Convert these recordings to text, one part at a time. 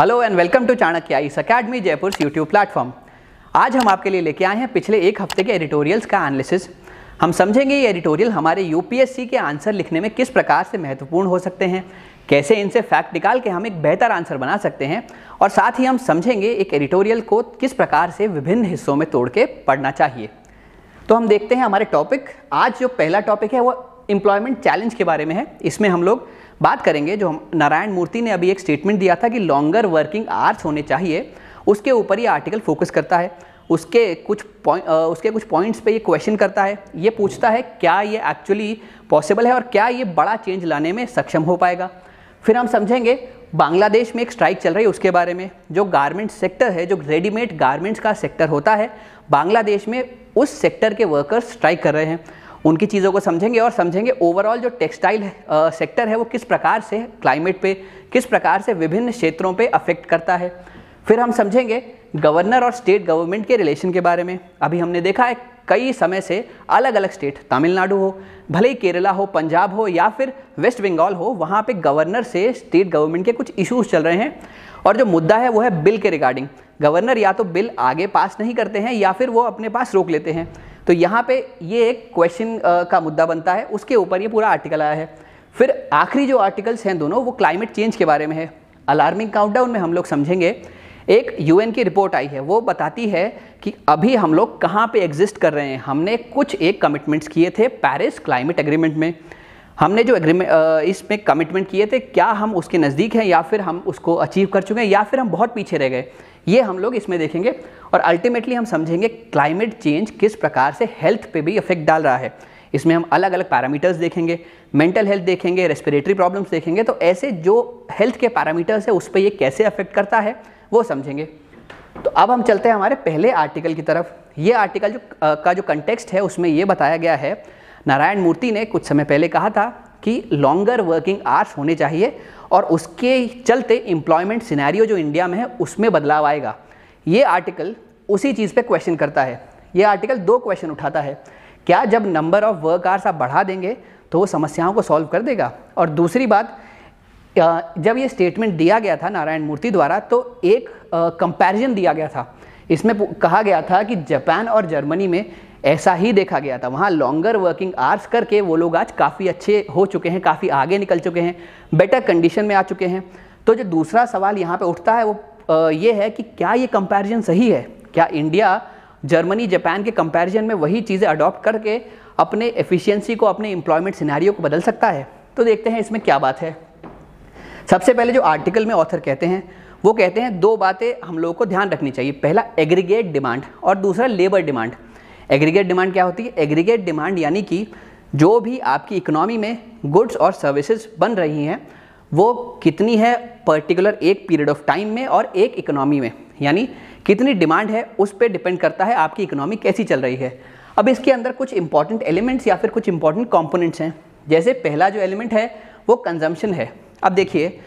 hello and welcome to Chanakya IAS academy Jaipur YouTube platform आज हम आपके लिए लेके आए हैं पिछले एक हफ्ते के एडिटोरियल्स का एनालिसिस हम समझेंगे ये एडिटोरियल हमारे यूपीएससी के आंसर लिखने में किस प्रकार से महत्वपूर्ण हो सकते हैं कैसे इनसे फैक्ट निकाल के हम एक बेहतर आंसर बना सकते हैं और साथ ही हम समझेंगे एक एडिटोरियल को किस प्रकार से विभिन्न हिस्सों में तोड़ के पढ़ना चाहिए तो हम देखते हैं हमारे टॉपिक आज जो पहला टॉपिक है वो एम्प्लॉयमेंट चैलेंज के बारे में है इसमें हम लोग बात करेंगे जो हम नारायण मूर्ति ने अभी एक स्टेटमेंट दिया था कि लॉन्गर वर्किंग आर्स होने चाहिए उसके ऊपर ये आर्टिकल फोकस करता है उसके कुछ पॉइंट उसके कुछ पॉइंट्स पे ये क्वेश्चन करता है ये पूछता है क्या ये एक्चुअली पॉसिबल है और क्या ये बड़ा चेंज लाने में सक्षम हो पाएगा फिर हम समझेंगे बांग्लादेश में एक स्ट्राइक चल रही है उसके बारे में जो गारमेंट सेक्टर है जो रेडीमेड गारमेंट्स का सेक्टर होता है बांग्लादेश में उस सेक्टर के वर्कर्स स्ट्राइक कर रहे हैं उनकी चीज़ों को समझेंगे और समझेंगे ओवरऑल जो टेक्सटाइल सेक्टर है वो किस प्रकार से क्लाइमेट पे किस प्रकार से विभिन्न क्षेत्रों पे अफेक्ट करता है फिर हम समझेंगे गवर्नर और स्टेट गवर्नमेंट के रिलेशन के बारे में अभी हमने देखा है कई समय से अलग अलग स्टेट तमिलनाडु हो भले ही केरला हो पंजाब हो या फिर वेस्ट बंगाल हो वहाँ पे गवर्नर से स्टेट गवर्नमेंट के कुछ इश्यूज चल रहे हैं और जो मुद्दा है वो है बिल के रिगार्डिंग गवर्नर या तो बिल आगे पास नहीं करते हैं या फिर वो अपने पास रोक लेते हैं तो यहाँ पे ये एक क्वेश्चन का मुद्दा बनता है उसके ऊपर ये पूरा आर्टिकल आया है फिर आखिरी जो आर्टिकल्स हैं दोनों वो क्लाइमेट चेंज के बारे में है अलार्मिंग काउंटडाउन में हम लोग समझेंगे एक यूएन की रिपोर्ट आई है वो बताती है कि अभी हम लोग कहाँ पे एग्जिस्ट कर रहे हैं हमने कुछ एक कमिटमेंट्स किए थे पेरिस क्लाइमेट एग्रीमेंट में हमने जो एग्रीमेंट इसमें कमिटमेंट किए थे क्या हम उसके नज़दीक हैं या फिर हम उसको अचीव कर चुके हैं या फिर हम बहुत पीछे रह गए ये हम लोग इसमें देखेंगे और अल्टीमेटली हम समझेंगे क्लाइमेट चेंज किस प्रकार से हेल्थ पे भी इफेक्ट डाल रहा है इसमें हम अलग अलग पैरामीटर्स देखेंगे मेंटल हेल्थ देखेंगे रेस्पिरेटरी प्रॉब्लम्स देखेंगे तो ऐसे जो हेल्थ के पैरामीटर्स है उस पर ये कैसे अफेक्ट करता है वो समझेंगे तो अब हम चलते हैं हमारे पहले आर्टिकल की तरफ ये आर्टिकल जो आ, का जो कंटेक्स्ट है उसमें ये बताया गया है नारायण मूर्ति ने कुछ समय पहले कहा था कि लॉन्गर वर्किंग आवर्स होने चाहिए और उसके चलते एम्प्लॉयमेंट सिनेरियो जो इंडिया में है उसमें बदलाव आएगा ये आर्टिकल उसी चीज़ पे क्वेश्चन करता है ये आर्टिकल दो क्वेश्चन उठाता है क्या जब नंबर ऑफ वर्क आर्स आप बढ़ा देंगे तो वो समस्याओं को सॉल्व कर देगा और दूसरी बात जब ये स्टेटमेंट दिया गया था नारायण मूर्ति द्वारा तो एक कंपैरिजन दिया गया था इसमें कहा गया था कि जापान और जर्मनी में ऐसा ही देखा गया था वहाँ लॉन्गर वर्किंग आवर्स करके वो लोग आज काफ़ी अच्छे हो चुके हैं काफ़ी आगे निकल चुके हैं बेटर कंडीशन में आ चुके हैं तो जो दूसरा सवाल यहाँ पे उठता है वो ये है कि क्या ये कंपैरिजन सही है क्या इंडिया जर्मनी जापान के कंपैरिजन में वही चीज़ें अडॉप्ट करके अपने एफिशिएंसी को अपने एम्प्लॉयमेंट सिनारियों को बदल सकता है तो देखते हैं इसमें क्या बात है सबसे पहले जो आर्टिकल में ऑथर कहते हैं वो कहते हैं दो बातें हम लोगों को ध्यान रखनी चाहिए पहला एग्रीगेट डिमांड और दूसरा लेबर डिमांड एग्रीगेट डिमांड क्या होती है एग्रीगेट डिमांड यानी कि जो भी आपकी इकोनॉमी में गुड्स और सर्विसेज बन रही हैं वो कितनी है पर्टिकुलर एक पीरियड ऑफ टाइम में और एक इकोनॉमी में यानी कितनी डिमांड है उस पर डिपेंड करता है आपकी इकोनॉमी कैसी चल रही है अब इसके अंदर कुछ इंपॉर्टेंट एलिमेंट्स या फिर कुछ इंपॉर्टेंट कॉम्पोनेंट्स हैं जैसे पहला जो एलिमेंट है वो कंजम्पशन है अब देखिए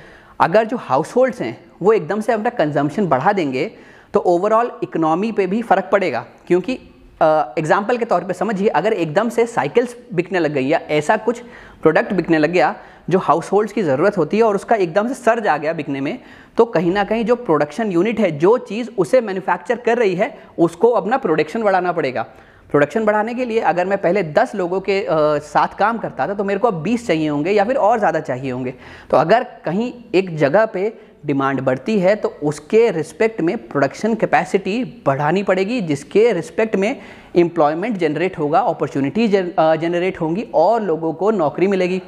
अगर जो हाउस होल्ड्स हैं वो एकदम से अपना कंजम्पशन बढ़ा देंगे तो ओवरऑल इकोनॉमी पे भी फ़र्क पड़ेगा क्योंकि एग्जाम्पल के तौर पर समझिए अगर एकदम से साइकिल्स बिकने लग गई या ऐसा कुछ प्रोडक्ट बिकने लग गया जो हाउस होल्ड्स की ज़रूरत होती है और उसका एकदम से सर्ज आ गया बिकने में तो कहीं ना कहीं जो प्रोडक्शन यूनिट है जो चीज़ उसे मैन्युफैक्चर कर रही है उसको अपना प्रोडक्शन बढ़ाना पड़ेगा प्रोडक्शन बढ़ाने के लिए अगर मैं पहले 10 लोगों के आ, साथ काम करता था तो मेरे को अब 20 चाहिए होंगे या फिर और ज़्यादा चाहिए होंगे तो अगर कहीं एक जगह पे डिमांड बढ़ती है तो उसके रिस्पेक्ट में प्रोडक्शन कैपेसिटी बढ़ानी पड़ेगी जिसके रिस्पेक्ट में एम्प्लॉयमेंट जनरेट होगा अपॉर्चुनिटी जनरेट होंगी और लोगों को नौकरी मिलेगी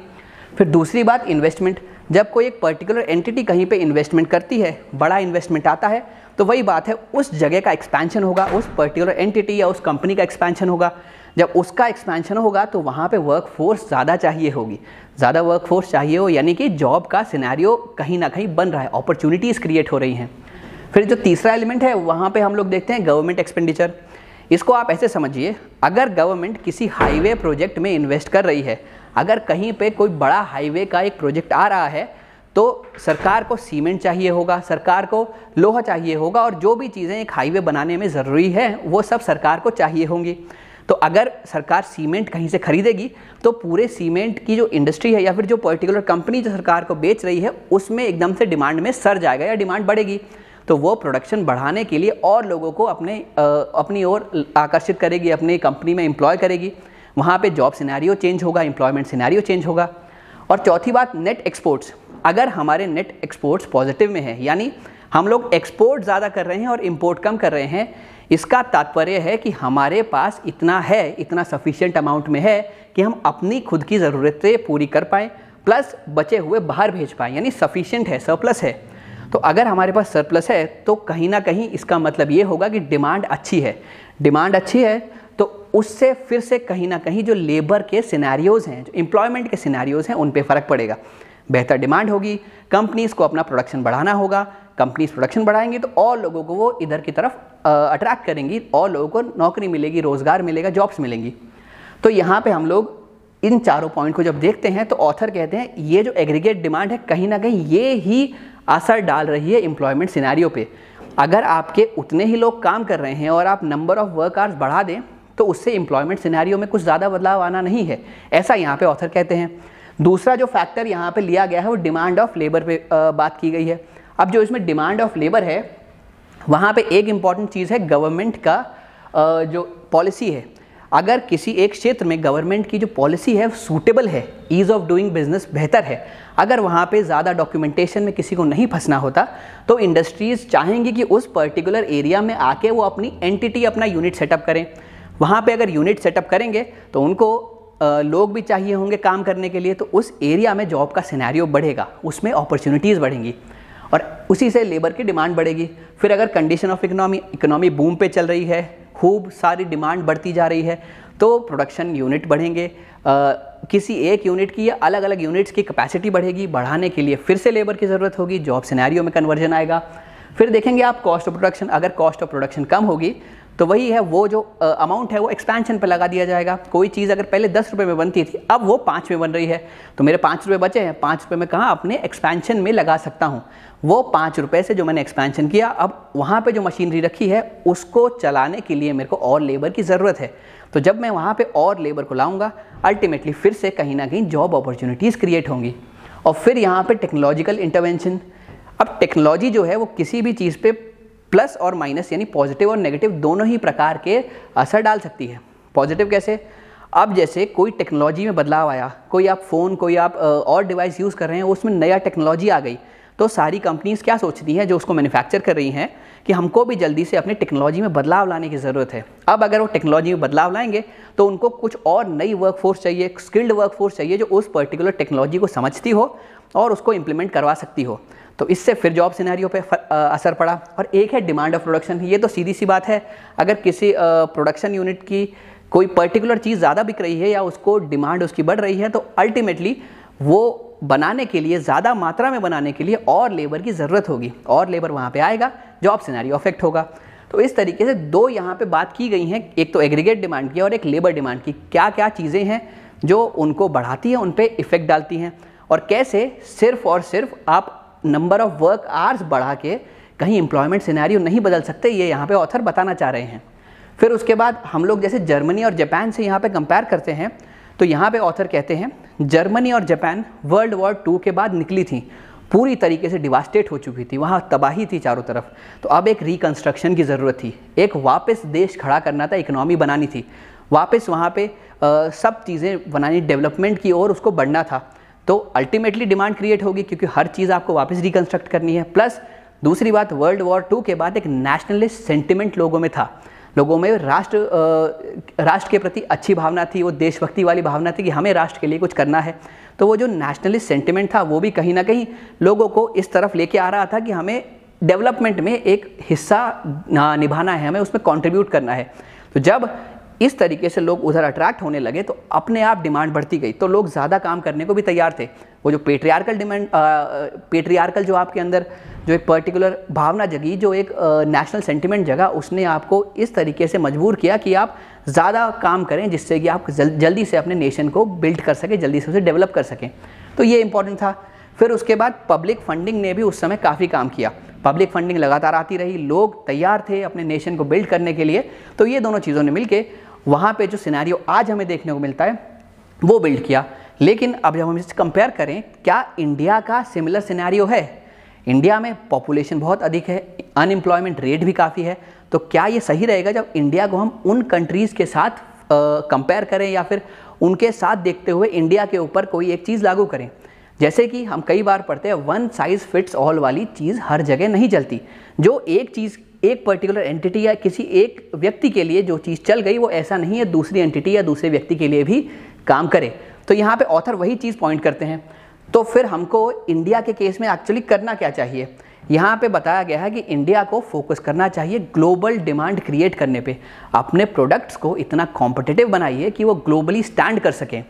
फिर दूसरी बात इन्वेस्टमेंट जब कोई एक पर्टिकुलर एंटिटी कहीं पे इन्वेस्टमेंट करती है बड़ा इन्वेस्टमेंट आता है तो वही बात है उस जगह का एक्सपेंशन होगा उस पर्टिकुलर एंटिटी या उस कंपनी का एक्सपेंशन होगा जब उसका एक्सपेंशन होगा तो वहाँ पे वर्क फोर्स ज़्यादा चाहिए होगी ज़्यादा वर्क फोर्स चाहिए हो यानी कि जॉब का सिनेरियो कहीं ना कहीं बन रहा है अपॉर्चुनिटीज़ क्रिएट हो रही हैं फिर जो तीसरा एलिमेंट है वहाँ पर हम लोग देखते हैं गवर्नमेंट एक्सपेंडिचर इसको आप ऐसे समझिए अगर गवर्नमेंट किसी हाईवे प्रोजेक्ट में इन्वेस्ट कर रही है अगर कहीं पर कोई बड़ा हाईवे का एक प्रोजेक्ट आ रहा है तो सरकार को सीमेंट चाहिए होगा सरकार को लोहा चाहिए होगा और जो भी चीज़ें एक हाईवे बनाने में ज़रूरी है वो सब सरकार को चाहिए होंगी तो अगर सरकार सीमेंट कहीं से खरीदेगी तो पूरे सीमेंट की जो इंडस्ट्री है या फिर जो पर्टिकुलर कंपनी जो सरकार को बेच रही है उसमें एकदम से डिमांड में सर जाएगा या डिमांड बढ़ेगी तो वो प्रोडक्शन बढ़ाने के लिए और लोगों को अपने आ, अपनी ओर आकर्षित करेगी अपनी कंपनी में एम्प्लॉय करेगी वहाँ पे जॉब सिनेरियो चेंज होगा एम्प्लॉयमेंट सिनेरियो चेंज होगा और चौथी बात नेट एक्सपोर्ट्स अगर हमारे नेट एक्सपोर्ट्स पॉजिटिव में है यानी हम लोग एक्सपोर्ट ज़्यादा कर रहे हैं और इम्पोर्ट कम कर रहे हैं इसका तात्पर्य है कि हमारे पास इतना है इतना सफिशियंट अमाउंट में है कि हम अपनी खुद की ज़रूरतें पूरी कर पाएँ प्लस बचे हुए बाहर भेज पाएँ यानी सफिशियंट है सरप्लस है तो अगर हमारे पास सरप्लस है तो कहीं ना कहीं इसका मतलब ये होगा कि डिमांड अच्छी है डिमांड अच्छी है तो उससे फिर से कहीं ना कहीं जो लेबर के सिनेरियोज़ हैं जो एम्प्लॉयमेंट के सिनेरियोज़ हैं उन पर फ़र्क पड़ेगा बेहतर डिमांड होगी कंपनीज़ को अपना प्रोडक्शन बढ़ाना होगा कंपनीज प्रोडक्शन बढ़ाएंगी तो और लोगों को वो इधर की तरफ अट्रैक्ट करेंगी और लोगों को नौकरी मिलेगी रोज़गार मिलेगा जॉब्स मिलेंगी तो यहाँ पे हम लोग इन चारों पॉइंट को जब देखते हैं तो ऑथर कहते हैं ये जो एग्रीगेट डिमांड है कहीं ना कहीं ये ही असर डाल रही है एम्प्लॉयमेंट सिनारियों पर अगर आपके उतने ही लोग काम कर रहे हैं और आप नंबर ऑफ वर्क आवर्स बढ़ा दें तो उससे एम्प्लॉयमेंट सिनारियों में कुछ ज़्यादा बदलाव आना नहीं है ऐसा यहाँ पे ऑथर कहते हैं दूसरा जो फैक्टर यहाँ पे लिया गया है वो डिमांड ऑफ लेबर पे बात की गई है अब जो इसमें डिमांड ऑफ लेबर है वहाँ पे एक इम्पॉर्टेंट चीज़ है गवर्नमेंट का जो पॉलिसी है अगर किसी एक क्षेत्र में गवर्नमेंट की जो पॉलिसी है सूटेबल है ईज़ ऑफ डूइंग बिजनेस बेहतर है अगर वहाँ पे ज़्यादा डॉक्यूमेंटेशन में किसी को नहीं फंसना होता तो इंडस्ट्रीज़ चाहेंगी कि उस पर्टिकुलर एरिया में आके वो अपनी एंटिटी अपना यूनिट सेटअप करें वहाँ पे अगर यूनिट सेटअप करेंगे तो उनको लोग भी चाहिए होंगे काम करने के लिए तो उस एरिया में जॉब का सिनेरियो बढ़ेगा उसमें अपॉर्चुनिटीज़ बढ़ेंगी और उसी से लेबर की डिमांड बढ़ेगी फिर अगर condition of economy economy boom पे चल रही है खूब सारी डिमांड बढ़ती जा रही है तो प्रोडक्शन यूनिट बढ़ेंगे आ, किसी एक यूनिट की या अलग अलग यूनिट्स की कैपेसिटी बढ़ेगी बढ़ाने के लिए फिर से लेबर की ज़रूरत होगी जॉब सिनेरियो में कन्वर्जन आएगा फिर देखेंगे आप कॉस्ट ऑफ प्रोडक्शन अगर कॉस्ट ऑफ प्रोडक्शन कम होगी तो वही है वो जो अमाउंट है वो एक्सपेंशन पर लगा दिया जाएगा कोई चीज़ अगर पहले दस रुपये में बनती थी अब वो पाँच में बन रही है तो मेरे पाँच रुपये बचे हैं पाँच रुपये में कहाँ अपने एक्सपेंशन में लगा सकता हूँ वो पाँच रुपये से जो मैंने एक्सपेंशन किया अब वहाँ पे जो मशीनरी रखी है उसको चलाने के लिए मेरे को और लेबर की ज़रूरत है तो जब मैं वहाँ पे और लेबर को लाऊँगा अल्टीमेटली फिर से कहीं ना कहीं जॉब अपॉर्चुनिटीज़ क्रिएट होंगी और फिर यहाँ पे टेक्नोलॉजिकल इंटरवेंशन अब टेक्नोलॉजी जो है वो किसी भी चीज़ पे प्लस और माइनस यानी पॉजिटिव और नेगेटिव दोनों ही प्रकार के असर डाल सकती है पॉजिटिव कैसे अब जैसे कोई टेक्नोलॉजी में बदलाव आया कोई आप फ़ोन कोई आप और डिवाइस यूज़ कर रहे हैं उसमें नया टेक्नोलॉजी आ गई तो सारी कंपनीज क्या सोचती हैं जो उसको मैन्युफैक्चर कर रही हैं कि हमको भी जल्दी से अपनी टेक्नोलॉजी में बदलाव लाने की ज़रूरत है अब अगर वो टेक्नोलॉजी में बदलाव लाएंगे तो उनको कुछ और नई वर्कफोर्स चाहिए स्किल्ड वर्कफोर्स चाहिए जो उस पर्टिकुलर टेक्नोलॉजी को समझती हो और उसको इम्प्लीमेंट करवा सकती हो तो इससे फिर जॉब सिनेरियो पे असर पड़ा और एक है डिमांड ऑफ प्रोडक्शन ये तो सीधी सी बात है अगर किसी प्रोडक्शन यूनिट की कोई पर्टिकुलर चीज़ ज़्यादा बिक रही है या उसको डिमांड उसकी बढ़ रही है तो अल्टीमेटली वो बनाने के लिए ज़्यादा मात्रा में बनाने के लिए और लेबर की ज़रूरत होगी और लेबर वहाँ पर आएगा जॉब सिनारी अफेक्ट होगा तो इस तरीके से दो यहाँ पे बात की गई हैं एक तो एग्रीगेट डिमांड की और एक लेबर डिमांड की क्या क्या चीज़ें हैं जो उनको बढ़ाती हैं उन पर इफ़ेक्ट डालती हैं और कैसे सिर्फ और सिर्फ आप नंबर ऑफ वर्क आवर्स बढ़ा के कहीं एम्प्लॉयमेंट सिनेरियो नहीं बदल सकते ये यहाँ पे ऑथर बताना चाह रहे हैं फिर उसके बाद हम लोग जैसे जर्मनी और जापान से यहाँ पे कंपेयर करते हैं तो यहाँ पे ऑथर कहते हैं जर्मनी और जापान वर्ल्ड वॉर टू के बाद निकली थी पूरी तरीके से डिवास्टेट हो चुकी थी वहाँ तबाही थी चारों तरफ तो अब एक रिकन्स्ट्रक्शन की ज़रूरत थी एक वापस देश खड़ा करना था इकनॉमी बनानी थी वापस वहाँ पर सब चीज़ें बनानी डेवलपमेंट की ओर उसको बढ़ना था तो अल्टीमेटली डिमांड क्रिएट होगी क्योंकि हर चीज़ आपको वापस रिकन्स्ट्रक्ट करनी है प्लस दूसरी बात वर्ल्ड वॉर टू के बाद एक नेशनलिस्ट सेंटिमेंट लोगों में था लोगों में राष्ट्र राष्ट्र के प्रति अच्छी भावना थी वो देशभक्ति वाली भावना थी कि हमें राष्ट्र के लिए कुछ करना है तो वो जो नेशनलिस्ट सेंटिमेंट था वो भी कहीं ना कहीं लोगों को इस तरफ लेके आ रहा था कि हमें डेवलपमेंट में एक हिस्सा निभाना है हमें उसमें कॉन्ट्रीब्यूट करना है तो जब इस तरीके से लोग उधर अट्रैक्ट होने लगे तो अपने आप डिमांड बढ़ती गई तो लोग ज़्यादा काम करने को भी तैयार थे वो जो पेट्रियार्कल डिमांड पेट्रियार्कल जो आपके अंदर जो एक पर्टिकुलर भावना जगी जो एक नेशनल सेंटिमेंट जगा उसने आपको इस तरीके से मजबूर किया कि आप ज़्यादा काम करें जिससे कि आप जल, जल्दी से अपने नेशन को बिल्ड कर सकें जल्दी से उसे डेवलप कर सकें तो ये इंपॉर्टेंट था फिर उसके बाद पब्लिक फंडिंग ने भी उस समय काफ़ी काम किया पब्लिक फंडिंग लगातार आती रही लोग तैयार थे अपने नेशन को बिल्ड करने के लिए तो ये दोनों चीज़ों ने के वहाँ पर जो सिनेरियो आज हमें देखने को मिलता है वो बिल्ड किया लेकिन अब जब हम इसे कंपेयर करें क्या इंडिया का सिमिलर सिनारियो है इंडिया में पॉपुलेशन बहुत अधिक है अनएम्प्लॉयमेंट रेट भी काफ़ी है तो क्या ये सही रहेगा जब इंडिया को हम उन कंट्रीज़ के साथ कंपेयर करें या फिर उनके साथ देखते हुए इंडिया के ऊपर कोई एक चीज़ लागू करें जैसे कि हम कई बार पढ़ते हैं वन साइज़ फिट्स ऑल वाली चीज़ हर जगह नहीं चलती जो एक चीज़ एक पर्टिकुलर एंटिटी या किसी एक व्यक्ति के लिए जो चीज़ चल गई वो ऐसा नहीं है दूसरी एंटिटी या दूसरे व्यक्ति के लिए भी काम करे तो यहाँ पे ऑथर वही चीज़ पॉइंट करते हैं तो फिर हमको इंडिया के केस में एक्चुअली करना क्या चाहिए यहाँ पे बताया गया है कि इंडिया को फोकस करना चाहिए ग्लोबल डिमांड क्रिएट करने पे अपने प्रोडक्ट्स को इतना कॉम्पिटिटिव बनाइए कि वो ग्लोबली स्टैंड कर सकें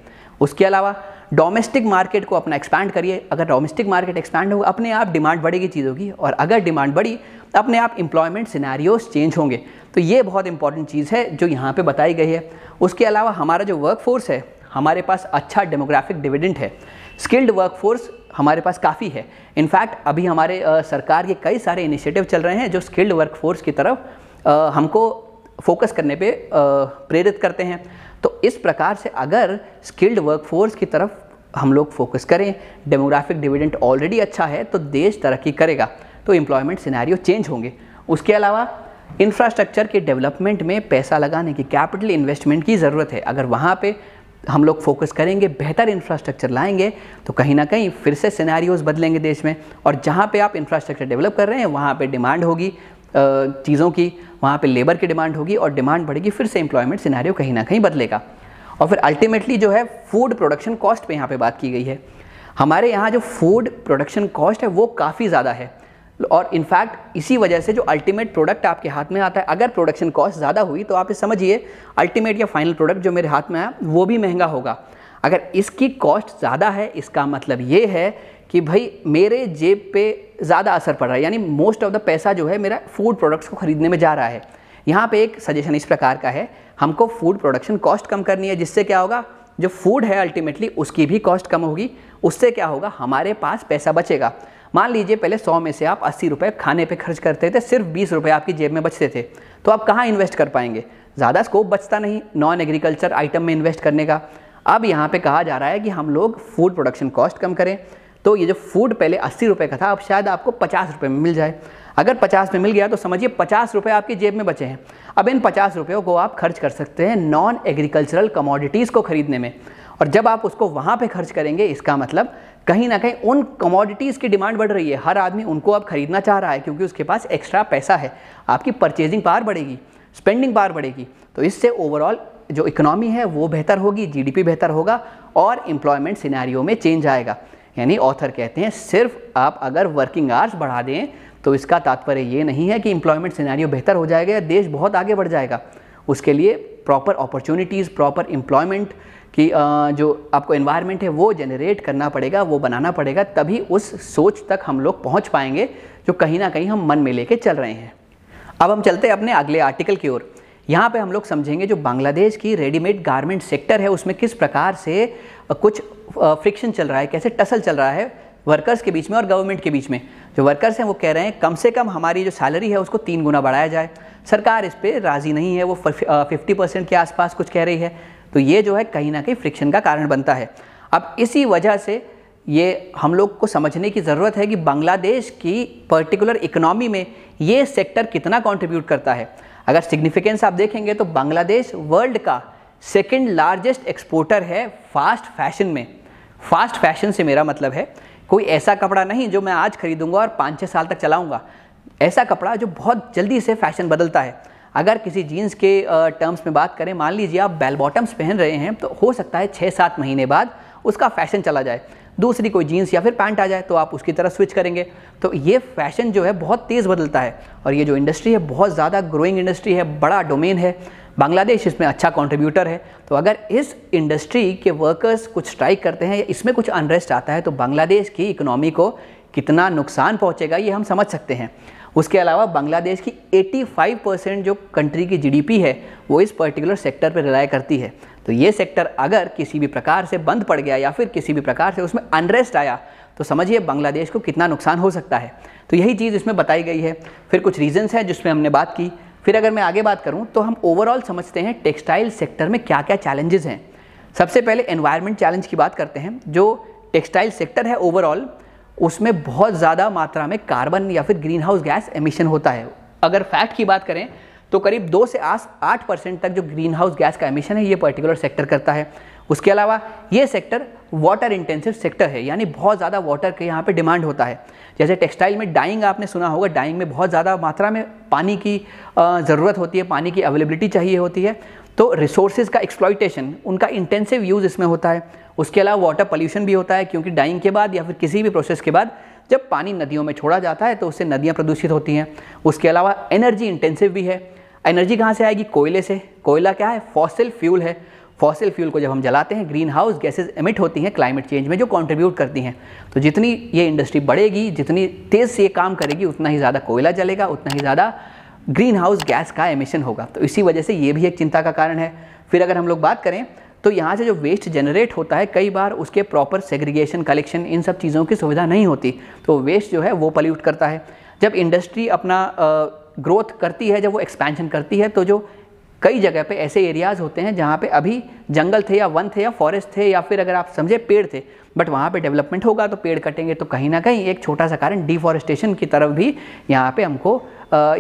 उसके अलावा डोमेस्टिक मार्केट को अपना एक्सपैंड करिए अगर डोमेस्टिक मार्केट एक्सपैंड होगा अपने आप डिमांड बढ़ेगी चीज़ों की और अगर डिमांड बढ़ी तो अपने आप इंप्लॉयमेंट सिनेरियोज चेंज होंगे तो ये बहुत इंपॉर्टेंट चीज़ है जो यहाँ पर बताई गई है उसके अलावा हमारा जो वर्कफोर्स है हमारे पास अच्छा डेमोग्राफिक डिविडेंट है स्किल्ड वर्कफोर्स हमारे पास काफ़ी है इनफैक्ट अभी हमारे सरकार के कई सारे इनिशिएटिव चल रहे हैं जो स्किल्ड वर्कफोर्स की तरफ हमको फोकस करने पे प्रेरित करते हैं तो इस प्रकार से अगर स्किल्ड वर्कफोर्स की तरफ हम लोग फोकस करें डेमोग्राफिक डिविडेंट ऑलरेडी अच्छा है तो देश तरक्की करेगा तो एम्प्लॉयमेंट सिनेरियो चेंज होंगे उसके अलावा इंफ्रास्ट्रक्चर के डेवलपमेंट में पैसा लगाने की कैपिटल इन्वेस्टमेंट की ज़रूरत है अगर वहाँ पे हम लोग फोकस करेंगे बेहतर इंफ्रास्ट्रक्चर लाएंगे तो कहीं ना कहीं फिर से सिनेरियोज बदलेंगे देश में और जहाँ पे आप इंफ्रास्ट्रक्चर डेवलप कर रहे हैं वहाँ पे डिमांड होगी चीज़ों की वहाँ पे लेबर की डिमांड होगी और डिमांड बढ़ेगी फिर से एम्प्लॉयमेंट सिनेरियो कहीं ना कहीं बदलेगा और फिर अल्टीमेटली जो है फूड प्रोडक्शन कॉस्ट पे यहाँ पे बात की गई है हमारे यहाँ जो फूड प्रोडक्शन कॉस्ट है वो काफ़ी ज़्यादा है और इनफैक्ट इसी वजह से जो अल्टीमेट प्रोडक्ट आपके हाथ में आता है अगर प्रोडक्शन कॉस्ट ज़्यादा हुई तो आप ये समझिए अल्टीमेट या फाइनल प्रोडक्ट जो मेरे हाथ में आया वो भी महंगा होगा अगर इसकी कॉस्ट ज़्यादा है इसका मतलब ये है कि भाई मेरे जेब पे ज़्यादा असर पड़ रहा है यानी मोस्ट ऑफ द पैसा जो है मेरा फूड प्रोडक्ट्स को ख़रीदने में जा रहा है यहाँ पे एक सजेशन इस प्रकार का है हमको फूड प्रोडक्शन कॉस्ट कम करनी है जिससे क्या होगा जो फूड है अल्टीमेटली उसकी भी कॉस्ट कम होगी उससे क्या होगा हमारे पास पैसा बचेगा मान लीजिए पहले सौ में से आप अस्सी रुपये खाने पर खर्च करते थे सिर्फ बीस रुपये आपकी जेब में बचते थे तो आप कहाँ इन्वेस्ट कर पाएंगे ज़्यादा स्कोप बचता नहीं नॉन एग्रीकल्चर आइटम में इन्वेस्ट करने का अब यहाँ पे कहा जा रहा है कि हम लोग फूड प्रोडक्शन कॉस्ट कम करें तो ये जो फूड पहले अस्सी रुपये का था अब शायद आपको पचास रुपये में मिल जाए अगर पचास में मिल गया तो समझिए पचास रुपये आपकी जेब में बचे हैं अब इन पचास रुपयों को आप खर्च कर सकते हैं नॉन एग्रीकल्चरल कमोडिटीज़ को खरीदने में और जब आप उसको वहाँ पे खर्च करेंगे इसका मतलब कहीं ना कहीं उन कमोडिटीज़ की डिमांड बढ़ रही है हर आदमी उनको अब खरीदना चाह रहा है क्योंकि उसके पास एक्स्ट्रा पैसा है आपकी परचेजिंग पावर बढ़ेगी स्पेंडिंग पावर बढ़ेगी तो इससे ओवरऑल जो इकोनॉमी है वो बेहतर होगी जीडीपी बेहतर होगा और एम्प्लॉयमेंट सिनेरियो में चेंज आएगा यानी ऑथर कहते हैं सिर्फ आप अगर वर्किंग आवर्स बढ़ा दें तो इसका तात्पर्य ये नहीं है कि इम्प्लॉयमेंट सिनेरियो बेहतर हो जाएगा या देश बहुत आगे बढ़ जाएगा उसके लिए प्रॉपर अपॉर्चुनिटीज़ प्रॉपर एम्प्लॉयमेंट की जो आपको इन्वायरमेंट है वो जनरेट करना पड़ेगा वो बनाना पड़ेगा तभी उस सोच तक हम लोग पहुँच पाएंगे जो कहीं ना कहीं हम मन में लेके चल रहे हैं अब हम चलते हैं अपने अगले आर्टिकल की ओर यहाँ पे हम लोग समझेंगे जो बांग्लादेश की रेडीमेड गारमेंट सेक्टर है उसमें किस प्रकार से कुछ फ्रिक्शन चल रहा है कैसे टसल चल रहा है वर्कर्स के बीच में और गवर्नमेंट के बीच में जो वर्कर्स हैं वो कह रहे हैं कम से कम हमारी जो सैलरी है उसको तीन गुना बढ़ाया जाए सरकार इस पर राज़ी नहीं है वो फिफ्टी परसेंट के आसपास कुछ कह रही है तो ये जो है कहीं ना कहीं फ्रिक्शन का कारण बनता है अब इसी वजह से ये हम लोग को समझने की ज़रूरत है कि बांग्लादेश की पर्टिकुलर इकनॉमी में ये सेक्टर कितना कंट्रीब्यूट करता है अगर सिग्निफिकेंस आप देखेंगे तो बांग्लादेश वर्ल्ड का सेकेंड लार्जेस्ट एक्सपोर्टर है फास्ट फैशन में फास्ट फैशन से मेरा मतलब है कोई ऐसा कपड़ा नहीं जो मैं आज खरीदूंगा और पाँच छः साल तक चलाऊंगा ऐसा कपड़ा जो बहुत जल्दी से फैशन बदलता है अगर किसी जीन्स के टर्म्स में बात करें मान लीजिए आप बेल बॉटम्स पहन रहे हैं तो हो सकता है छः सात महीने बाद उसका फैशन चला जाए दूसरी कोई जीन्स या फिर पैंट आ जाए तो आप उसकी तरह स्विच करेंगे तो ये फैशन जो है बहुत तेज़ बदलता है और ये जो इंडस्ट्री है बहुत ज़्यादा ग्रोइंग इंडस्ट्री है बड़ा डोमेन है बांग्लादेश इसमें अच्छा कंट्रीब्यूटर है तो अगर इस इंडस्ट्री के वर्कर्स कुछ स्ट्राइक करते हैं या इसमें कुछ अनरेस्ट आता है तो बांग्लादेश की इकोनॉमी को कितना नुकसान पहुंचेगा ये हम समझ सकते हैं उसके अलावा बांग्लादेश की 85 परसेंट जो कंट्री की जीडीपी है वो इस पर्टिकुलर सेक्टर पर रिलाय करती है तो ये सेक्टर अगर किसी भी प्रकार से बंद पड़ गया या फिर किसी भी प्रकार से उसमें अनरेस्ट आया तो समझिए बांग्लादेश को कितना नुकसान हो सकता है तो यही चीज़ इसमें बताई गई है फिर कुछ रीजन्स हैं जिसमें हमने बात की फिर अगर मैं आगे बात करूँ तो हम ओवरऑल समझते हैं टेक्सटाइल सेक्टर में क्या क्या चैलेंजेस हैं सबसे पहले एनवायरमेंट चैलेंज की बात करते हैं जो टेक्सटाइल सेक्टर है ओवरऑल उसमें बहुत ज़्यादा मात्रा में कार्बन या फिर ग्रीन हाउस गैस एमिशन होता है अगर फैक्ट की बात करें तो करीब दो से आस आठ परसेंट तक जो ग्रीन हाउस गैस का एमिशन है ये पर्टिकुलर सेक्टर करता है उसके अलावा ये सेक्टर वाटर इंटेंसिव सेक्टर है यानी बहुत ज़्यादा वाटर के यहाँ पे डिमांड होता है जैसे टेक्सटाइल में डाइंग आपने सुना होगा डाइंग में बहुत ज़्यादा मात्रा में पानी की ज़रूरत होती है पानी की अवेलेबिलिटी चाहिए होती है तो रिसोर्सेज का एक्सप्लॉयटेशन उनका इंटेंसिव यूज़ इसमें होता है उसके अलावा वाटर पोल्यूशन भी होता है क्योंकि डाइंग के बाद या फिर किसी भी प्रोसेस के बाद जब पानी नदियों में छोड़ा जाता है तो उससे नदियाँ प्रदूषित होती हैं उसके अलावा एनर्जी इंटेंसिव भी है एनर्जी कहाँ से आएगी कोयले से कोयला क्या है फॉसिल फ्यूल है फॉसिल फ्यूल को जब हम जलाते हैं ग्रीन हाउस गैसेज एमिट होती हैं क्लाइमेट चेंज में जो कॉन्ट्रीब्यूट करती हैं तो जितनी ये इंडस्ट्री बढ़ेगी जितनी तेज़ से ये काम करेगी उतना ही ज़्यादा कोयला जलेगा उतना ही ज़्यादा ग्रीन हाउस गैस का एमिशन होगा तो इसी वजह से ये भी एक चिंता का कारण है फिर अगर हम लोग बात करें तो यहाँ से जो वेस्ट जनरेट होता है कई बार उसके प्रॉपर सेग्रीगेशन कलेक्शन इन सब चीज़ों की सुविधा नहीं होती तो वेस्ट जो है वो पल्यूट करता है जब इंडस्ट्री अपना ग्रोथ करती है जब वो एक्सपेंशन करती है तो जो कई जगह पे ऐसे एरियाज़ होते हैं जहाँ पे अभी जंगल थे या वन थे या फॉरेस्ट थे या फिर अगर आप समझे पेड़ थे बट वहाँ पे डेवलपमेंट होगा तो पेड़ कटेंगे तो कहीं ना कहीं एक छोटा सा कारण डिफॉरेस्टेशन की तरफ भी यहाँ पे हमको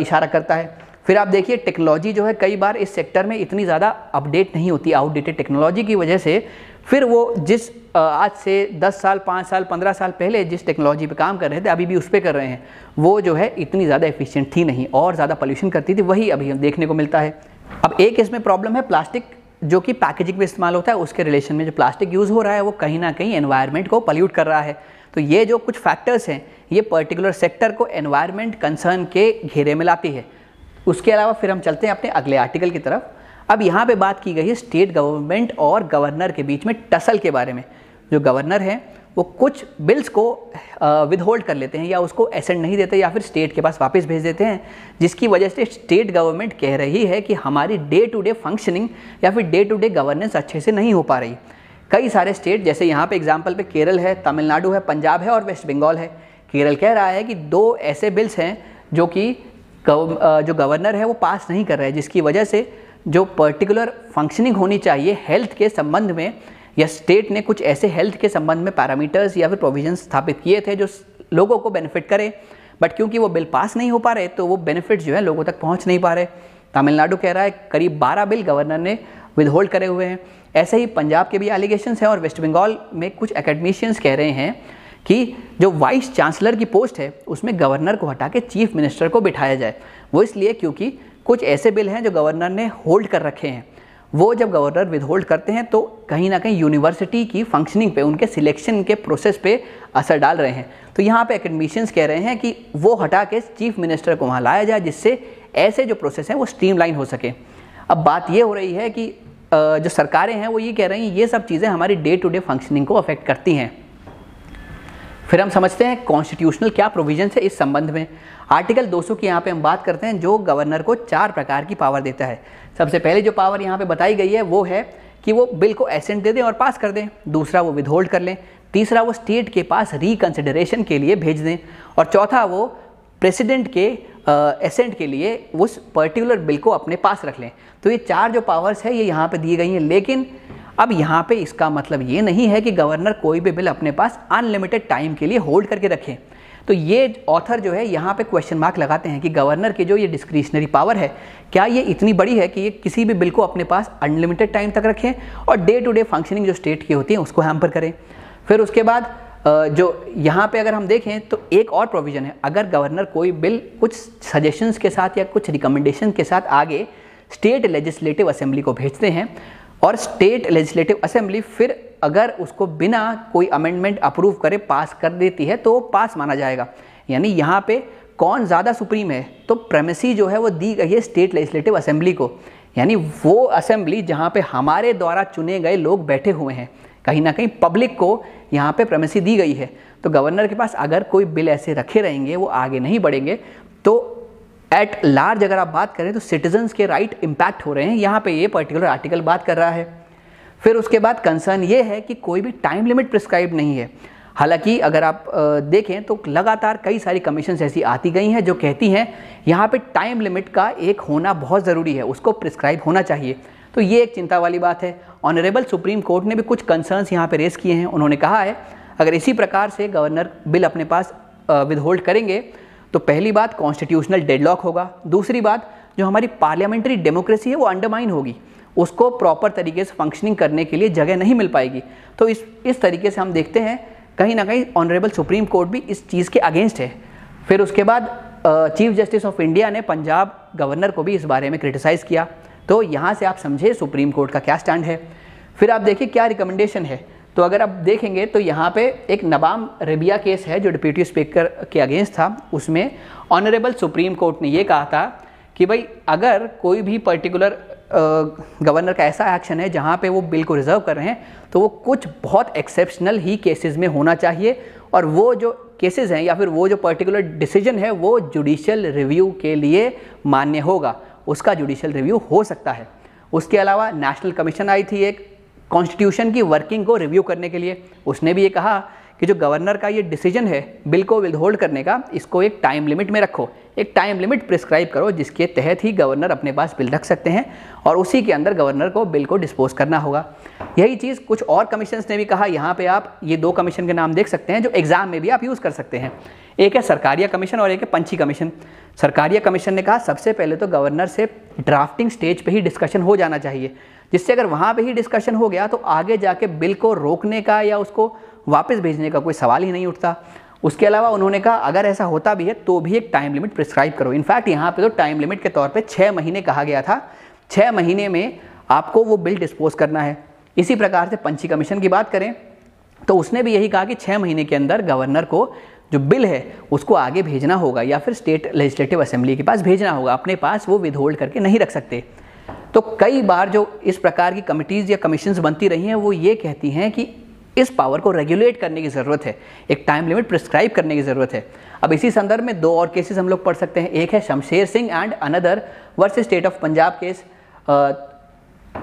इशारा करता है फिर आप देखिए टेक्नोलॉजी जो है कई बार इस सेक्टर में इतनी ज़्यादा अपडेट नहीं होती आउटडेटेड टेक्नोलॉजी की वजह से फिर वो जिस आज से 10 साल 5 साल 15 साल पहले जिस टेक्नोलॉजी पे काम कर रहे थे अभी भी उस पर कर रहे हैं वो जो है इतनी ज़्यादा एफिशिएंट थी नहीं और ज़्यादा पोल्यूशन करती थी वही अभी हम देखने को मिलता है अब एक इसमें प्रॉब्लम है प्लास्टिक जो कि पैकेजिंग में इस्तेमाल होता है उसके रिलेशन में जो प्लास्टिक यूज़ हो रहा है वो कहीं ना कहीं एनवायरनमेंट को पल्यूट कर रहा है तो ये जो कुछ फैक्टर्स हैं ये पर्टिकुलर सेक्टर को एनवायरनमेंट कंसर्न के घेरे में लाती है उसके अलावा फिर हम चलते हैं अपने अगले आर्टिकल की तरफ अब यहाँ पे बात की गई है स्टेट गवर्नमेंट और गवर्नर के बीच में टसल के बारे में जो गवर्नर हैं वो कुछ बिल्स को विद कर लेते हैं या उसको एसेंट नहीं देते या फिर स्टेट के पास वापस भेज देते हैं जिसकी वजह से स्टेट गवर्नमेंट कह रही है कि हमारी डे टू डे फंक्शनिंग या फिर डे टू डे गवर्नेंस अच्छे से नहीं हो पा रही कई सारे स्टेट जैसे यहाँ पे एग्जाम्पल पे केरल है तमिलनाडु है पंजाब है और वेस्ट बंगाल है केरल कह रहा है कि दो ऐसे बिल्स हैं जो कि जो गवर्नर है वो पास नहीं कर रहे जिसकी वजह से जो पर्टिकुलर फंक्शनिंग होनी चाहिए हेल्थ के संबंध में या स्टेट ने कुछ ऐसे हेल्थ के संबंध में पैरामीटर्स या फिर प्रोविजन स्थापित किए थे जो लोगों को बेनिफिट करें बट क्योंकि वो बिल पास नहीं हो पा रहे तो वो बेनिफिट जो है लोगों तक पहुँच नहीं पा रहे तमिलनाडु कह रहा है करीब बारह बिल गवर्नर ने विदहोल्ड करे हुए हैं ऐसे ही पंजाब के भी एलिगेशन हैं और वेस्ट बंगाल में कुछ एकेडमिशियंस कह रहे हैं कि जो वाइस चांसलर की पोस्ट है उसमें गवर्नर को हटा के चीफ मिनिस्टर को बिठाया जाए वो इसलिए क्योंकि कुछ ऐसे बिल हैं जो गवर्नर ने होल्ड कर रखे हैं वो जब गवर्नर विदहोल्ड करते हैं तो कहीं ना कहीं यूनिवर्सिटी की फंक्शनिंग पे उनके सिलेक्शन के प्रोसेस पे असर डाल रहे हैं तो यहाँ पे एकेडमिशियंस कह रहे हैं कि वो हटा के चीफ मिनिस्टर को वहाँ लाया जाए जिससे ऐसे जो प्रोसेस हैं वो स्ट्रीमलाइन हो सके अब बात ये हो रही है कि जो सरकारें हैं वो ये कह रही हैं ये सब चीज़ें हमारी डे टू डे फंक्शनिंग को अफेक्ट करती हैं फिर हम समझते हैं कॉन्स्टिट्यूशनल क्या प्रोविजन है इस संबंध में आर्टिकल 200 की यहाँ पे हम बात करते हैं जो गवर्नर को चार प्रकार की पावर देता है सबसे पहले जो पावर यहाँ पे बताई गई है वो है कि वो बिल को एसेंट दे दें और पास कर दें दूसरा वो विदहोल्ड कर लें तीसरा वो स्टेट के पास रिकन्सिडरेशन के लिए भेज दें और चौथा वो प्रेसिडेंट के एसेंट के लिए उस पर्टिकुलर बिल को अपने पास रख लें तो ये चार जो पावर्स है ये यहाँ पे दी गई हैं लेकिन अब यहाँ पे इसका मतलब ये नहीं है कि गवर्नर कोई भी बिल अपने पास अनलिमिटेड टाइम के लिए होल्ड करके रखे तो ये ऑथर जो है यहाँ पे क्वेश्चन मार्क लगाते हैं कि गवर्नर के जो ये डिस्क्रिशनरी पावर है क्या ये इतनी बड़ी है कि ये किसी भी बिल को अपने पास अनलिमिटेड टाइम तक रखें और डे टू डे फंक्शनिंग जो स्टेट की होती है उसको हैम्पर करें फिर उसके बाद जो यहाँ पे अगर हम देखें तो एक और प्रोविज़न है अगर गवर्नर कोई बिल कुछ सजेशंस के साथ या कुछ रिकमेंडेशन के साथ आगे स्टेट लेजिस्लेटिव असेंबली को भेजते हैं और स्टेट लेजिस्लेटिव असेंबली फिर अगर उसको बिना कोई अमेंडमेंट अप्रूव करे पास कर देती है तो पास माना जाएगा यानी यहाँ पे कौन ज़्यादा सुप्रीम है तो प्रेमेसी जो है वो दी गई है स्टेट लेजिस्लेटिव असेंबली को यानी वो असेंबली जहाँ पे हमारे द्वारा चुने गए लोग बैठे हुए हैं कहीं ना कहीं पब्लिक को यहाँ पे प्रेमेसी दी गई है तो गवर्नर के पास अगर कोई बिल ऐसे रखे रहेंगे वो आगे नहीं बढ़ेंगे तो एट लार्ज अगर आप बात करें तो सिटीजन्स के राइट इम्पैक्ट हो रहे हैं यहाँ पे ये पर्टिकुलर आर्टिकल बात कर रहा है फिर उसके बाद कंसर्न ये है कि कोई भी टाइम लिमिट प्रिस्क्राइब नहीं है हालांकि अगर आप देखें तो लगातार कई सारी कमीशन ऐसी आती गई हैं जो कहती हैं यहाँ पे टाइम लिमिट का एक होना बहुत ज़रूरी है उसको प्रिस्क्राइब होना चाहिए तो ये एक चिंता वाली बात है ऑनरेबल सुप्रीम कोर्ट ने भी कुछ कंसर्न्स यहाँ पे रेस किए हैं उन्होंने कहा है अगर इसी प्रकार से गवर्नर बिल अपने पास विदहोल्ड करेंगे तो पहली बात कॉन्स्टिट्यूशनल डेडलॉक होगा दूसरी बात जो हमारी पार्लियामेंट्री डेमोक्रेसी है वो अंडरमाइन होगी उसको प्रॉपर तरीके से फंक्शनिंग करने के लिए जगह नहीं मिल पाएगी तो इस इस तरीके से हम देखते हैं कहीं ना कहीं ऑनरेबल सुप्रीम कोर्ट भी इस चीज़ के अगेंस्ट है फिर उसके बाद चीफ जस्टिस ऑफ इंडिया ने पंजाब गवर्नर को भी इस बारे में क्रिटिसाइज़ किया तो यहाँ से आप समझे सुप्रीम कोर्ट का क्या स्टैंड है फिर आप देखिए क्या रिकमेंडेशन है तो अगर आप देखेंगे तो यहाँ पे एक नबाम रबिया केस है जो डिप्यूटी स्पीकर के अगेंस्ट था उसमें ऑनरेबल सुप्रीम कोर्ट ने ये कहा था कि भाई अगर कोई भी पर्टिकुलर गवर्नर का ऐसा एक्शन है जहाँ पे वो बिल को रिजर्व कर रहे हैं तो वो कुछ बहुत एक्सेप्शनल ही केसेस में होना चाहिए और वो जो केसेस हैं या फिर वो जो पर्टिकुलर डिसीजन है वो जुडिशल रिव्यू के लिए मान्य होगा उसका जुडिशल रिव्यू हो सकता है उसके अलावा नेशनल कमीशन आई थी एक कॉन्स्टिट्यूशन की वर्किंग को रिव्यू करने के लिए उसने भी ये कहा कि जो गवर्नर का ये डिसीजन है बिल को विदहोल्ड करने का इसको एक टाइम लिमिट में रखो एक टाइम लिमिट प्रिस्क्राइब करो जिसके तहत ही गवर्नर अपने पास बिल रख सकते हैं और उसी के अंदर गवर्नर को बिल को डिस्पोज करना होगा यही चीज़ कुछ और कमीशन ने भी कहा यहाँ पे आप ये दो कमीशन के नाम देख सकते हैं जो एग्ज़ाम में भी आप यूज़ कर सकते हैं एक है सरकारिया कमीशन और एक है पंची कमीशन सरकारिया कमीशन ने कहा सबसे पहले तो गवर्नर से ड्राफ्टिंग स्टेज पर ही डिस्कशन हो जाना चाहिए जिससे अगर वहाँ पे ही डिस्कशन हो गया तो आगे जाके बिल को रोकने का या उसको वापस भेजने का कोई सवाल ही नहीं उठता उसके अलावा उन्होंने कहा अगर ऐसा होता भी है तो भी एक टाइम लिमिट प्रिस्क्राइब करो इनफैक्ट यहाँ पे तो टाइम लिमिट के तौर पे छः महीने कहा गया था छः महीने में आपको वो बिल डिस्पोज करना है इसी प्रकार से पंची कमीशन की बात करें तो उसने भी यही कहा कि छः महीने के अंदर गवर्नर को जो बिल है उसको आगे भेजना होगा या फिर स्टेट लेजिस्लेटिव असेंबली के पास भेजना होगा अपने पास वो विधहोल्ड करके नहीं रख सकते तो कई बार जो इस प्रकार की कमिटीज़ या कमीशन बनती रही हैं वो ये कहती हैं कि इस पावर को रेगुलेट करने की ज़रूरत है एक टाइम लिमिट प्रिस्क्राइब करने की ज़रूरत है अब इसी संदर्भ में दो और केसेस हम लोग पढ़ सकते हैं एक है Shamsher Singh and another versus state of Punjab case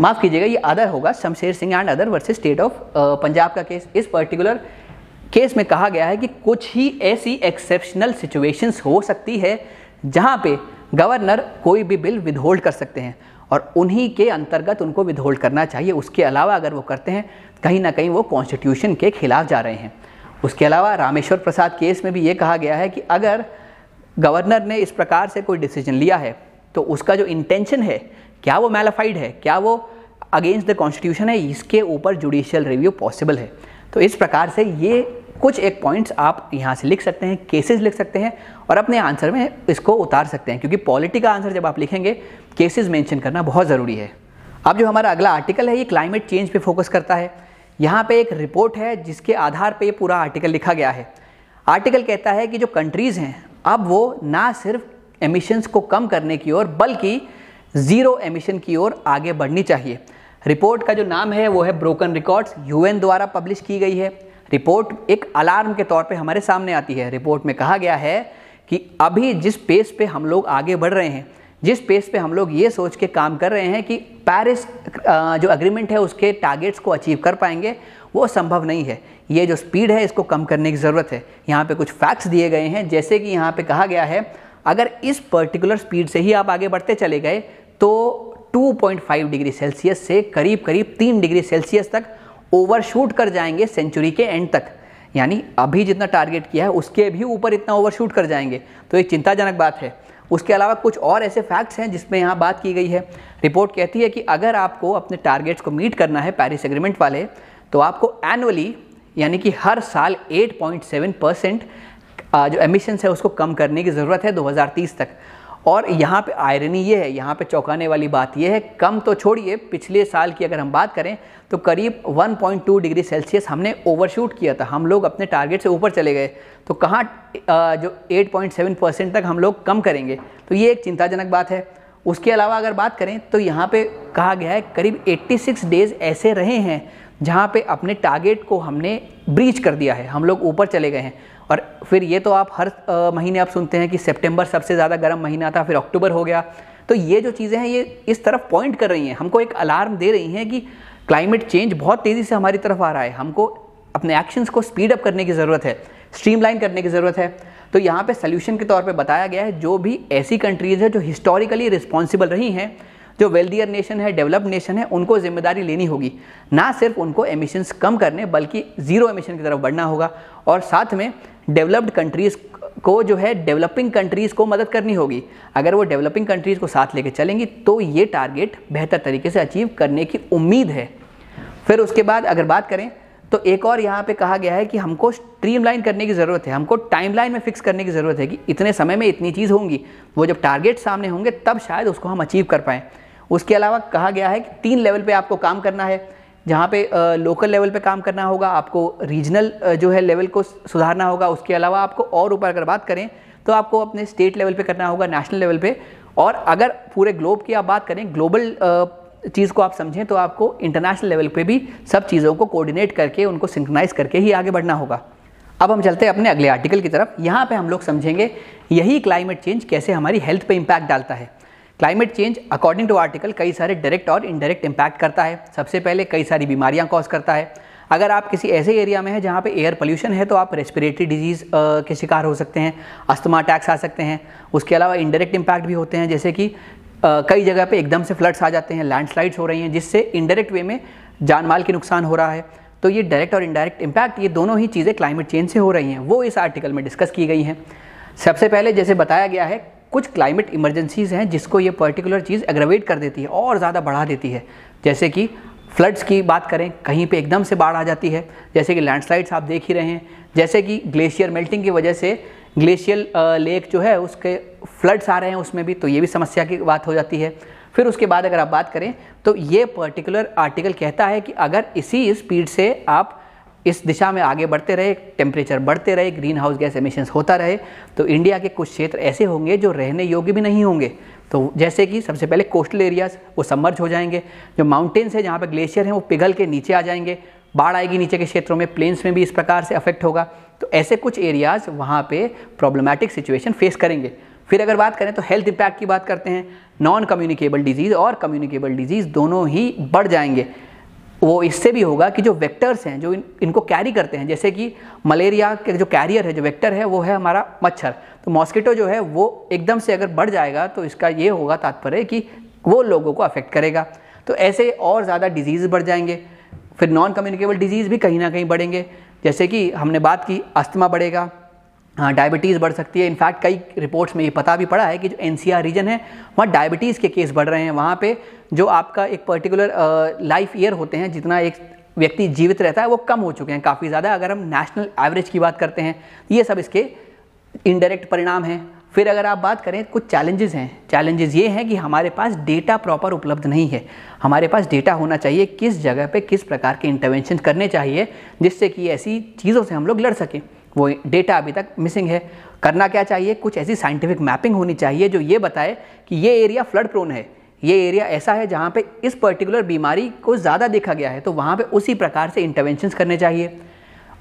माफ़ कीजिएगा ये अदर होगा Shamsher Singh and other versus state of Punjab का केस इस पर्टिकुलर केस में कहा गया है कि कुछ ही ऐसी एक्सेप्शनल सिचुएशंस हो सकती है जहाँ पे गवर्नर कोई भी बिल विदहोल्ड कर सकते हैं और उन्हीं के अंतर्गत उनको विधहोल्ड करना चाहिए उसके अलावा अगर वो करते हैं कहीं ना कहीं वो कॉन्स्टिट्यूशन के खिलाफ जा रहे हैं उसके अलावा रामेश्वर प्रसाद केस में भी ये कहा गया है कि अगर गवर्नर ने इस प्रकार से कोई डिसीजन लिया है तो उसका जो इंटेंशन है क्या वो मेलाफाइड है क्या वो अगेंस्ट द कॉन्स्टिट्यूशन है इसके ऊपर जुडिशियल रिव्यू पॉसिबल है तो इस प्रकार से ये कुछ एक पॉइंट्स आप यहाँ से लिख सकते हैं केसेस लिख सकते हैं और अपने आंसर में इसको उतार सकते हैं क्योंकि पॉलिटी का आंसर जब आप लिखेंगे केसेस मेंशन करना बहुत ज़रूरी है अब जो हमारा अगला आर्टिकल है ये क्लाइमेट चेंज पे फोकस करता है यहाँ पे एक रिपोर्ट है जिसके आधार पर ये पूरा आर्टिकल लिखा गया है आर्टिकल कहता है कि जो कंट्रीज़ हैं अब वो ना सिर्फ एमिशन्स को कम करने की ओर बल्कि ज़ीरो एमिशन की ओर आगे बढ़नी चाहिए रिपोर्ट का जो नाम है वो है ब्रोकन रिकॉर्ड्स यूएन द्वारा पब्लिश की गई है रिपोर्ट एक अलार्म के तौर पे हमारे सामने आती है रिपोर्ट में कहा गया है कि अभी जिस पेस पे हम लोग आगे बढ़ रहे हैं जिस पेस पे हम लोग ये सोच के काम कर रहे हैं कि पेरिस जो अग्रीमेंट है उसके टारगेट्स को अचीव कर पाएंगे वो संभव नहीं है ये जो स्पीड है इसको कम करने की ज़रूरत है यहाँ पे कुछ फैक्ट्स दिए गए हैं जैसे कि यहाँ पे कहा गया है अगर इस पर्टिकुलर स्पीड से ही आप आगे बढ़ते चले गए तो 2.5 डिग्री सेल्सियस से करीब करीब 3 डिग्री सेल्सियस तक ओवरशूट कर जाएंगे सेंचुरी के एंड तक यानी अभी जितना टारगेट किया है उसके भी ऊपर इतना ओवरशूट कर जाएंगे तो ये चिंताजनक बात है उसके अलावा कुछ और ऐसे फैक्ट्स हैं जिसमें यहाँ बात की गई है रिपोर्ट कहती है कि अगर आपको अपने टारगेट्स को मीट करना है पैरिस एग्रीमेंट वाले तो आपको एनुअली यानी कि हर साल 8.7 परसेंट जो एमिशंस है उसको कम करने की ज़रूरत है 2030 तक और यहाँ पे आयरनी ये है यहाँ पे चौंकाने वाली बात ये है कम तो छोड़िए पिछले साल की अगर हम बात करें तो करीब 1.2 डिग्री सेल्सियस हमने ओवरशूट किया था हम लोग अपने टारगेट से ऊपर चले गए तो कहाँ जो 8.7 परसेंट तक हम लोग कम करेंगे तो ये एक चिंताजनक बात है उसके अलावा अगर बात करें तो यहाँ पर कहा गया है करीब एट्टी डेज़ ऐसे रहे हैं जहाँ पर अपने टारगेट को हमने ब्रीच कर दिया है हम लोग ऊपर चले गए हैं और फिर ये तो आप हर महीने आप सुनते हैं कि सेप्टेम्बर सबसे ज़्यादा गर्म महीना था फिर अक्टूबर हो गया तो ये जो चीज़ें हैं ये इस तरफ पॉइंट कर रही हैं हमको एक अलार्म दे रही हैं कि क्लाइमेट चेंज बहुत तेज़ी से हमारी तरफ आ रहा है हमको अपने एक्शंस को स्पीड अप करने की ज़रूरत है स्ट्रीमलाइन करने की ज़रूरत है तो यहाँ पे सोल्यूशन के तौर पे बताया गया है जो भी ऐसी कंट्रीज़ है जो हिस्टोरिकली रिस्पॉन्सिबल रही हैं जो वेल्दियर नेशन है डेवलप्ड नेशन है उनको जिम्मेदारी लेनी होगी ना सिर्फ उनको एमिशन्स कम करने बल्कि ज़ीरो एमिशन की तरफ बढ़ना होगा और साथ में डेवलप्ड कंट्रीज़ को जो है डेवलपिंग कंट्रीज़ को मदद करनी होगी अगर वो डेवलपिंग कंट्रीज़ को साथ लेके चलेंगी तो ये टारगेट बेहतर तरीके से अचीव करने की उम्मीद है फिर उसके बाद अगर बात करें तो एक और यहाँ पे कहा गया है कि हमको स्ट्रीमलाइन करने की ज़रूरत है हमको टाइमलाइन में फिक्स करने की ज़रूरत है कि इतने समय में इतनी चीज़ होंगी वो जब टारगेट सामने होंगे तब शायद उसको हम अचीव कर पाएँ उसके अलावा कहा गया है कि तीन लेवल पर आपको काम करना है जहाँ पे लोकल लेवल पे काम करना होगा आपको रीजनल जो है लेवल को सुधारना होगा उसके अलावा आपको और ऊपर अगर बात करें तो आपको अपने स्टेट लेवल पे करना होगा नेशनल लेवल पे और अगर पूरे ग्लोब की आप बात करें ग्लोबल चीज़ को आप समझें तो आपको इंटरनेशनल लेवल पे भी सब चीज़ों को कोऑर्डिनेट करके उनको सिंक्रनाइज करके ही आगे बढ़ना होगा अब हम चलते हैं अपने अगले आर्टिकल की तरफ यहाँ पे हम लोग समझेंगे यही क्लाइमेट चेंज कैसे हमारी हेल्थ पे इम्पैक्ट डालता है climate change according to article कई सारे डायरेक्ट और इनडायरेक्ट इम्पैक्ट करता है सबसे पहले कई सारी बीमारियां कॉज करता है अगर आप किसी ऐसे एरिया में हैं जहाँ पे एयर पोल्यूशन है तो आप रेस्पिरेटरी डिजीज़ के शिकार हो सकते हैं अस्थमा अटैक्स आ सकते हैं उसके अलावा इनडायरेक्ट इम्पैक्ट भी होते हैं जैसे कि कई जगह पर एकदम से फ्लड्स आ जाते हैं लैंडस्लाइड्स हो रही हैं जिससे इनडायरेक्ट वे में जान माल के नुकसान हो रहा है तो ये डायरेक्ट और इनडायरेक्ट इम्पैक्ट ये दोनों ही चीज़ें क्लाइमेट चेंज से हो रही हैं वो इस आर्टिकल में डिस्कस की गई हैं सबसे पहले जैसे बताया गया है कुछ क्लाइमेट इमरजेंसीज़ हैं जिसको ये पर्टिकुलर चीज़ एग्रवेट कर देती है और ज़्यादा बढ़ा देती है जैसे कि फ्लड्स की बात करें कहीं पे एकदम से बाढ़ आ जाती है जैसे कि लैंडस्लाइड्स आप देख ही रहे हैं जैसे कि ग्लेशियर मेल्टिंग की वजह से ग्लेशियल लेक जो है उसके फ्लड्स आ रहे हैं उसमें भी तो ये भी समस्या की बात हो जाती है फिर उसके बाद अगर आप बात करें तो ये पर्टिकुलर आर्टिकल कहता है कि अगर इसी स्पीड से आप इस दिशा में आगे बढ़ते रहे टेम्परेचर बढ़ते रहे ग्रीन हाउस गैस एमिशंस होता रहे तो इंडिया के कुछ क्षेत्र ऐसे होंगे जो रहने योग्य भी नहीं होंगे तो जैसे कि सबसे पहले कोस्टल एरियाज वो सबमर्ज हो जाएंगे जो माउंटेन्स हैं जहाँ पर ग्लेशियर हैं वो पिघल के नीचे आ जाएंगे बाढ़ आएगी नीचे के क्षेत्रों में प्लेन्स में भी इस प्रकार से अफेक्ट होगा तो ऐसे कुछ एरियाज़ वहाँ पर प्रॉब्लमेटिक सिचुएशन फेस करेंगे फिर अगर बात करें तो हेल्थ इम्पैक्ट की बात करते हैं नॉन कम्युनिकेबल डिजीज़ और कम्युनिकेबल डिजीज़ दोनों ही बढ़ जाएंगे वो इससे भी होगा कि जो वेक्टर्स हैं जो इन, इनको कैरी करते हैं जैसे कि मलेरिया के जो कैरियर है जो वेक्टर है वो है हमारा मच्छर तो मॉस्किटो जो है वो एकदम से अगर बढ़ जाएगा तो इसका ये होगा तात्पर्य कि वो लोगों को अफेक्ट करेगा तो ऐसे और ज़्यादा डिजीज़ बढ़ जाएंगे फिर नॉन कम्युनिकेबल डिजीज़ भी कहीं ना कहीं बढ़ेंगे जैसे कि हमने बात की अस्थमा बढ़ेगा डायबिटीज़ हाँ, बढ़ सकती है इनफैक्ट कई रिपोर्ट्स में ये पता भी पड़ा है कि जो एन रीजन है वहाँ डायबिटीज़ के केस बढ़ रहे हैं वहाँ पे जो आपका एक पर्टिकुलर लाइफ ईयर होते हैं जितना एक व्यक्ति जीवित रहता है वो कम हो चुके हैं काफ़ी ज़्यादा अगर हम नेशनल एवरेज की बात करते हैं ये सब इसके इनडायरेक्ट परिणाम हैं फिर अगर आप बात करें कुछ चैलेंजेस हैं चैलेंजेस ये हैं कि हमारे पास डेटा प्रॉपर उपलब्ध नहीं है हमारे पास डेटा होना चाहिए किस जगह पे किस प्रकार के इंटरवेंशन करने चाहिए जिससे कि ऐसी चीज़ों से हम लोग लड़ सकें वो डेटा अभी तक मिसिंग है करना क्या चाहिए कुछ ऐसी साइंटिफिक मैपिंग होनी चाहिए जो ये बताए कि ये एरिया फ्लड प्रोन है ये एरिया ऐसा है जहाँ पे इस पर्टिकुलर बीमारी को ज़्यादा देखा गया है तो वहाँ पे उसी प्रकार से इंटरवेंशन करने चाहिए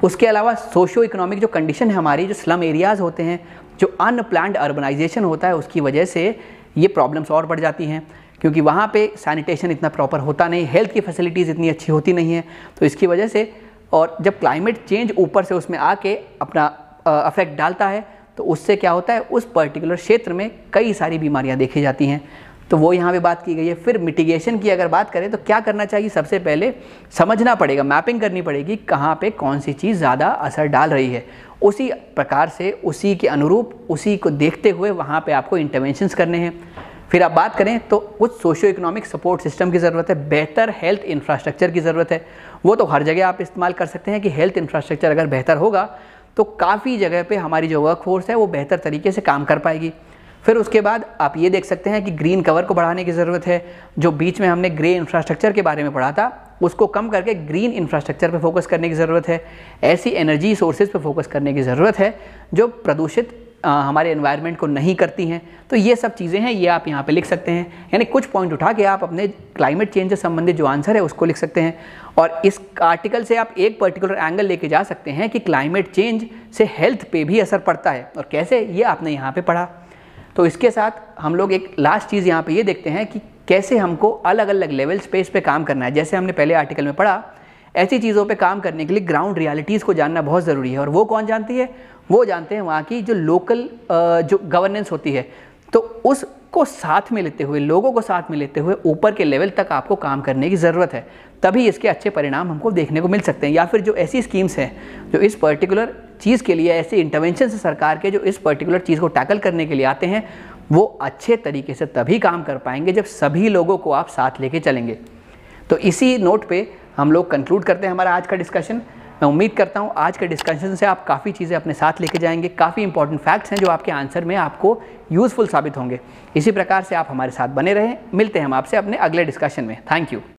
उसके अलावा सोशो इकोनॉमिक जो कंडीशन है हमारी जो स्लम एरियाज़ होते हैं जो अनप्लान्ड अर्बनाइजेशन होता है उसकी वजह से ये प्रॉब्लम्स और बढ़ जाती हैं क्योंकि वहाँ पे सैनिटेशन इतना प्रॉपर होता नहीं हेल्थ की फैसिलिटीज़ इतनी अच्छी होती नहीं है तो इसकी वजह से और जब क्लाइमेट चेंज ऊपर से उसमें आके अपना अफेक्ट डालता है तो उससे क्या होता है उस पर्टिकुलर क्षेत्र में कई सारी बीमारियाँ देखी जाती हैं तो वो यहाँ पे बात की गई है फिर मिटिगेशन की अगर बात करें तो क्या करना चाहिए सबसे पहले समझना पड़ेगा मैपिंग करनी पड़ेगी कहाँ पे कौन सी चीज़ ज़्यादा असर डाल रही है उसी प्रकार से उसी के अनुरूप उसी को देखते हुए वहाँ पे आपको इंटरवेंशंस करने हैं फिर आप बात करें तो कुछ सोशियो इकोनॉमिक सपोर्ट सिस्टम की ज़रूरत है बेहतर हेल्थ इंफ्रास्ट्रक्चर की ज़रूरत है वो तो हर जगह आप इस्तेमाल कर सकते हैं कि हेल्थ इंफ्रास्ट्रक्चर अगर बेहतर होगा तो काफ़ी जगह पे हमारी जो वर्क फोर्स है वो बेहतर तरीके से काम कर पाएगी फिर उसके बाद आप ये देख सकते हैं कि ग्रीन कवर को बढ़ाने की ज़रूरत है जो बीच में हमने ग्रे इंफ्रास्ट्रक्चर के बारे में पढ़ा था उसको कम करके ग्रीन इंफ्रास्ट्रक्चर पर फोकस करने की ज़रूरत है ऐसी एनर्जी सोर्सेज पर फोकस करने की ज़रूरत है जो प्रदूषित हमारे एनवायरनमेंट को नहीं करती हैं तो ये सब चीज़ें हैं ये आप यहाँ पे लिख सकते हैं यानी कुछ पॉइंट उठा के आप अपने क्लाइमेट चेंज से संबंधित जो आंसर है उसको लिख सकते हैं और इस आर्टिकल से आप एक पर्टिकुलर एंगल लेके जा सकते हैं कि क्लाइमेट चेंज से हेल्थ पे भी असर पड़ता है और कैसे ये आपने यहाँ पर पढ़ा तो इसके साथ हम लोग एक लास्ट चीज़ यहाँ पर ये देखते हैं कि कैसे हमको अलग अलग लेवल स्पेस पर काम करना है जैसे हमने पहले आर्टिकल में पढ़ा ऐसी चीज़ों पे काम करने के लिए ग्राउंड रियलिटीज़ को जानना बहुत ज़रूरी है और वो कौन जानती है वो जानते हैं वहाँ की जो लोकल जो गवर्नेंस होती है तो उसको साथ में लेते हुए लोगों को साथ में लेते हुए ऊपर के लेवल तक आपको काम करने की ज़रूरत है तभी इसके अच्छे परिणाम हमको देखने को मिल सकते हैं या फिर जो ऐसी स्कीम्स हैं जो इस पर्टिकुलर चीज़ के लिए ऐसे इंटरवेंशन से सरकार के जो इस पर्टिकुलर चीज़ को टैकल करने के लिए आते हैं वो अच्छे तरीके से तभी काम कर पाएंगे जब सभी लोगों को आप साथ लेके चलेंगे तो इसी नोट पे हम लोग कंक्लूड करते हैं हमारा आज का डिस्कशन मैं उम्मीद करता हूँ आज के डिस्कशन से आप काफ़ी चीज़ें अपने साथ लेके जाएंगे काफ़ी इंपॉर्टेंट फैक्ट्स हैं जो आपके आंसर में आपको यूज़फुल साबित होंगे इसी प्रकार से आप हमारे साथ बने रहें मिलते हैं हम आपसे अपने अगले डिस्कशन में थैंक यू